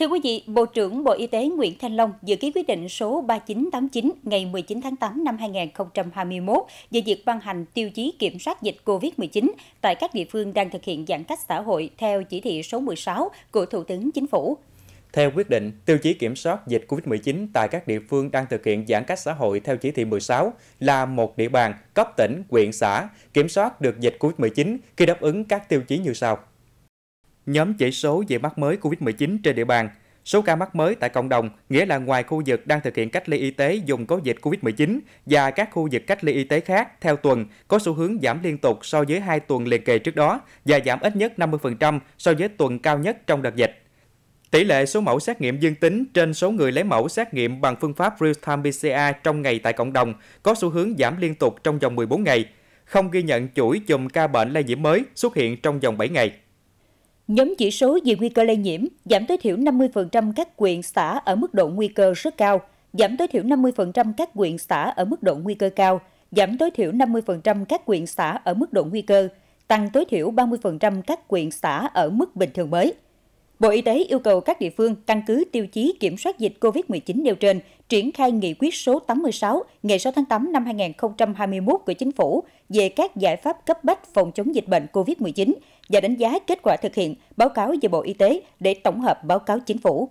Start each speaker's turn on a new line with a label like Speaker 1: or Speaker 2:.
Speaker 1: Thưa quý vị, Bộ trưởng Bộ Y tế Nguyễn Thanh Long dự ký quyết định số 3989 ngày 19 tháng 8 năm 2021 về việc ban hành tiêu chí kiểm soát dịch COVID-19 tại các địa phương đang thực hiện giãn cách xã hội theo chỉ thị số 16 của Thủ tướng Chính phủ.
Speaker 2: Theo quyết định, tiêu chí kiểm soát dịch COVID-19 tại các địa phương đang thực hiện giãn cách xã hội theo chỉ thị 16 là một địa bàn cấp tỉnh, huyện, xã kiểm soát được dịch COVID-19 khi đáp ứng các tiêu chí như sau nhóm chỉ số về mắc mới COVID-19 trên địa bàn, số ca mắc mới tại cộng đồng, nghĩa là ngoài khu vực đang thực hiện cách ly y tế dùng có dịch COVID-19 và các khu vực cách ly y tế khác theo tuần có xu hướng giảm liên tục so với 2 tuần liền kề trước đó và giảm ít nhất 50% so với tuần cao nhất trong đợt dịch. Tỷ lệ số mẫu xét nghiệm dương tính trên số người lấy mẫu xét nghiệm bằng phương pháp real-time PCR trong ngày tại cộng đồng có xu hướng giảm liên tục trong vòng 14 ngày, không ghi nhận chuỗi chùm ca bệnh lây nhiễm mới xuất hiện trong vòng 7 ngày.
Speaker 1: Nhóm chỉ số về nguy cơ lây nhiễm giảm tối thiểu 50% các quyện xã ở mức độ nguy cơ rất cao, giảm tối thiểu 50% các quyện xã ở mức độ nguy cơ cao, giảm tối thiểu 50% các quyện xã ở mức độ nguy cơ, tăng tối thiểu 30% các quyện xã ở mức bình thường mới. Bộ Y tế yêu cầu các địa phương căn cứ tiêu chí kiểm soát dịch COVID-19 nêu trên, triển khai nghị quyết số 86 ngày 6 tháng 8 năm 2021 của Chính phủ về các giải pháp cấp bách phòng chống dịch bệnh COVID-19 và đánh giá kết quả thực hiện, báo cáo về Bộ Y tế để tổng hợp báo cáo Chính phủ.